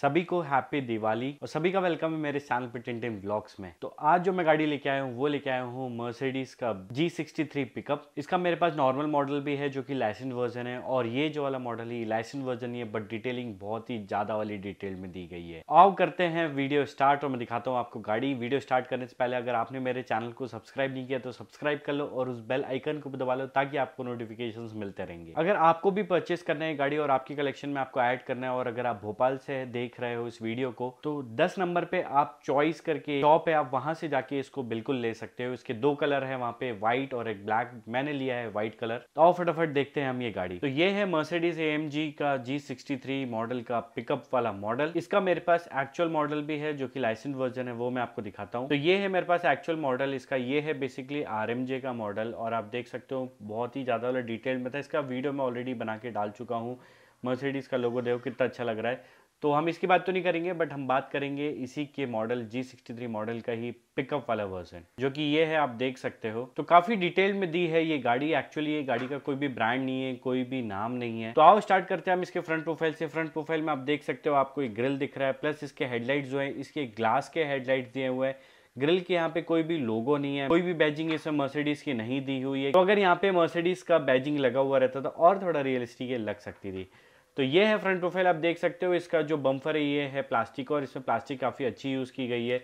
सभी को हैप्पी दिवाली और सभी का वेलकम है मेरे चैनल पे टिंटिन ब्लॉग्स में तो आज जो मैं गाड़ी लेके आया हूँ वो लेके आया हूँ मर्सिडीज का जी सिक्सटी थ्री पिकअप इसका मेरे पास नॉर्मल मॉडल भी है जो कि लाइसेंस वर्जन है और ये जो वाला मॉडल है लाइसेंस वर्जन ही है बट डिटेलिंग बहुत ही ज्यादा वाली डिटेल में दी गई है आओ करते हैं वीडियो स्टार्ट और मैं दिखाता हूँ आपको गाड़ी वीडियो स्टार्ट करने से पहले अगर आपने मेरे चैनल को सब्सक्राइब नहीं किया तो सब्सक्राइब कर लो और उस बेल आइकन को दबा लो ताकि आपको नोटिफिकेशन मिलते रहेंगे अगर आपको भी परचेस करना है गाड़ी और आपकी कलेक्शन में आपको एड करना है और अगर आप भोपाल से देख देख रहे हो इस वीडियो को तो 10 नंबर पे आप चॉइस करके टॉप है आप वहां से जाके इसको बिल्कुल ले सकते हो इसके दो कलर है वहां पे व्हाइट और एक ब्लैक मैंने लिया है व्हाइट कलर तो फटाफट देखते हैं हम ये गाड़ी तो ये है मर्सिडीज एम का जी मॉडल का पिकअप वाला मॉडल इसका मेरे पास एक्चुअल मॉडल भी है जो की लाइसेंस वर्जन है वो मैं आपको दिखाता हूँ तो ये है मेरे पास एक्चुअल मॉडल इसका ये है बेसिकली आर का मॉडल और आप देख सकते हो बहुत ही ज्यादा वाला डिटेल में था इसका वीडियो मैं ऑलरेडी बना के डाल चुका हूँ मर्सिडीज़ का लोगो देखो कितना अच्छा लग रहा है तो हम इसकी बात तो नहीं करेंगे बट हम बात करेंगे इसी के model G sixty three model का ही पिकअप वाला वर्जन जो कि ये है आप देख सकते हो तो काफी डिटेल में दी है ये गाड़ी एक्चुअली ये गाड़ी का कोई भी ब्रांड नहीं है कोई भी नाम नहीं है तो आओ स्टार्ट करते हैं हम इसके फ्रंट प्रोफाइल से फ्रंट प्रोफाइल में आप देख सकते हो आपको एक ग्रिल दिख रहा है प्लस इसके हेडलाइट जो है इसके ग्लास के हेडलाइट दिए हुए हैं ग्रिल के यहाँ पे कोई भी लोगो नहीं है कोई भी बैजिंग इसमें मर्सिडीज की नहीं दी हुई है तो अगर यहाँ पे मर्सिडीज का बैजिंग लगा हुआ रहता तो और थोड़ा रियलिस्टिक लग सकती थी तो ये है फ्रंट प्रोफाइल आप देख सकते हो इसका जो बम्फर है ये है प्लास्टिक और इसमें प्लास्टिक काफ़ी अच्छी यूज़ की गई है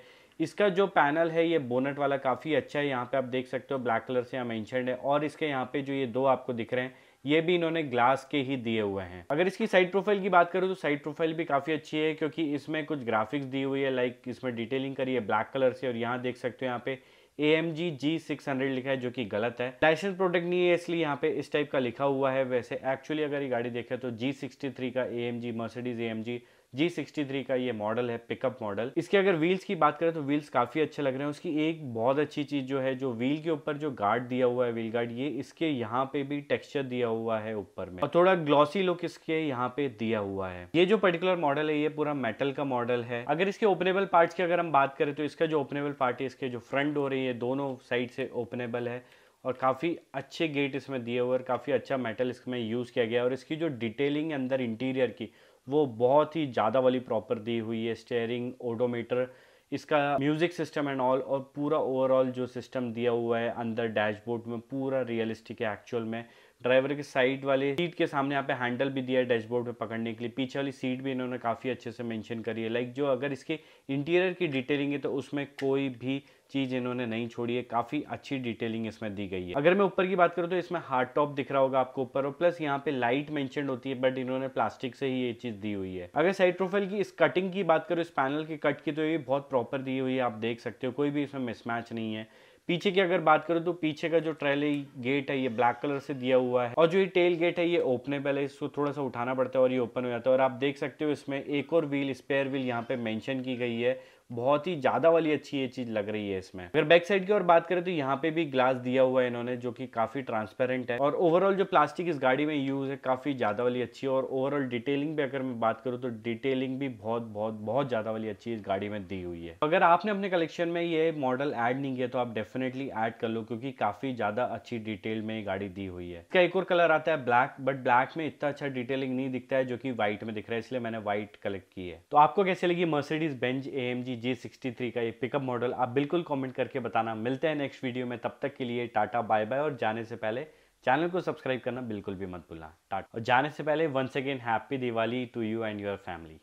इसका जो पैनल है ये बोनट वाला काफ़ी अच्छा है यहाँ पे आप देख सकते हो ब्लैक कलर से यहाँ मैंशनड है और इसके यहाँ पे जो ये दो आपको दिख रहे हैं ये भी इन्होंने ग्लास के ही दिए हुए हैं अगर इसकी साइड प्रोफाइल की बात करूँ तो साइड प्रोफाइल भी काफ़ी अच्छी है क्योंकि इसमें कुछ ग्राफिक्स दी हुई है लाइक इसमें डिटेलिंग करी है ब्लैक कलर से और यहाँ देख सकते हो यहाँ पे A M G G six hundred लिखा है जो कि गलत है लाइसेंस प्रोटेक्ट नहीं है इसलिए यहाँ पे इस टाइप का लिखा हुआ है वैसे एक्चुअली अगर ये गाड़ी देखे तो जी सिक्सटी थ्री का A M G Mercedes A M G G sixty three का ये मॉडल है पिकअप मॉडल इसके अगर व्हील्स की बात करें तो व्हील्स काफ़ी अच्छे लग रहे हैं उसकी एक बहुत अच्छी चीज़ जो है जो व्हील के ऊपर जो गार्ड दिया हुआ है व्हील गार्ड ये इसके यहाँ पे भी टेक्सचर दिया हुआ है ऊपर में और थोड़ा ग्लॉसी लुक इसके यहाँ पे दिया हुआ है ये जो पर्टिकुलर मॉडल है ये पूरा मेटल का मॉडल है अगर इसके ओपनेबल पार्ट की अगर हम बात करें तो इसका जो ओपनेबल पार्ट है इसके जो फ्रंट हो रही है दोनों साइड से ओपनेबल है और काफ़ी अच्छे गेट इसमें दिए हुए और काफ़ी अच्छा मेटल इसमें यूज़ किया गया और इसकी जो डिटेलिंग अंदर इंटीरियर की वो बहुत ही ज़्यादा वाली प्रॉपर दी हुई है स्टेयरिंग ओडोमीटर इसका म्यूज़िक सिस्टम एंड ऑल और पूरा ओवरऑल जो सिस्टम दिया हुआ है अंदर डैशबोर्ड में पूरा रियलिस्टिक है एक्चुअल में ड्राइवर के साइड वाले सीट के सामने यहाँ पे हैंडल भी दिया है डैशबोर्ड पे पकड़ने के लिए पीछे वाली सीट भी इन्होंने काफ़ी अच्छे से मेंशन करी है लाइक जो अगर इसके इंटीरियर की डिटेलिंग है तो उसमें कोई भी चीज़ इन्होंने नहीं छोड़ी है काफ़ी अच्छी डिटेलिंग इसमें दी गई है अगर मैं ऊपर की बात करूँ तो इसमें हार्ड टॉप दिख रहा होगा आपको ऊपर और प्लस यहाँ पे लाइट मेंशन होती है बट इन्होंने प्लास्टिक से ही ये चीज़ दी हुई है अगर साइड प्रोफाइल की इस कटिंग की बात करूँ इस पैनल की कट की तो ये बहुत प्रॉपर दी हुई है आप देख सकते हो कोई भी इसमें मिसमैच नहीं है पीछे की अगर बात करूँ तो पीछे का जो ट्रेल गेट है ये ब्लैक कलर से दिया हुआ है और जो ये टेल गेट है ये ओपनेबल है इसको थोड़ा सा उठाना पड़ता है और ये ओपन हो जाता है और आप देख सकते हो इसमें एक और व्हील स्पेयर व्हील यहाँ पे मेंशन की गई है बहुत ही ज़्यादा वाली अच्छी ये चीज़ लग रही है इसमें अगर बैक साइड की और बात करें तो यहाँ पे भी ग्लास दिया हुआ है इन्होंने जो कि काफ़ी ट्रांसपेरेंट है और ओवरऑल जो प्लास्टिक इस गाड़ी में यूज़ है काफ़ी ज़्यादा वाली अच्छी है और ओवरऑल डिटेलिंग भी अगर मैं बात करूँ तो डिटेलिंग भी बहुत बहुत बहुत ज़्यादा वाली अच्छी इस गाड़ी में दी हुई है अगर आपने अपने कलेक्शन में ये मॉडल एड नहीं किया तो आप डेफिनेटली एड कर लो क्योंकि काफ़ी ज़्यादा अच्छी डिटेल में ये गाड़ी दी हुई है इसका एक और कलर आता है ब्लैक बट ब्लैक में इतना अच्छा डिटेलिंग नहीं दिखता है जो की व्हाइट में दिख रहा है इसलिए मैंने व्हाइट कलेक्ट की है तो आपको कैसे लगी मर्सिडीज बेंज ए की जी सिक्सटी थ्री का ये पिकअप मॉडल आप बिल्कुल कमेंट करके बताना मिलते हैं नेक्स्ट वीडियो में तब तक के लिए टाटा बाय बाय और जाने से पहले चैनल को सब्सक्राइब करना बिल्कुल भी मत भूलना टाटा और जाने से पहले once again happy Diwali to you and your family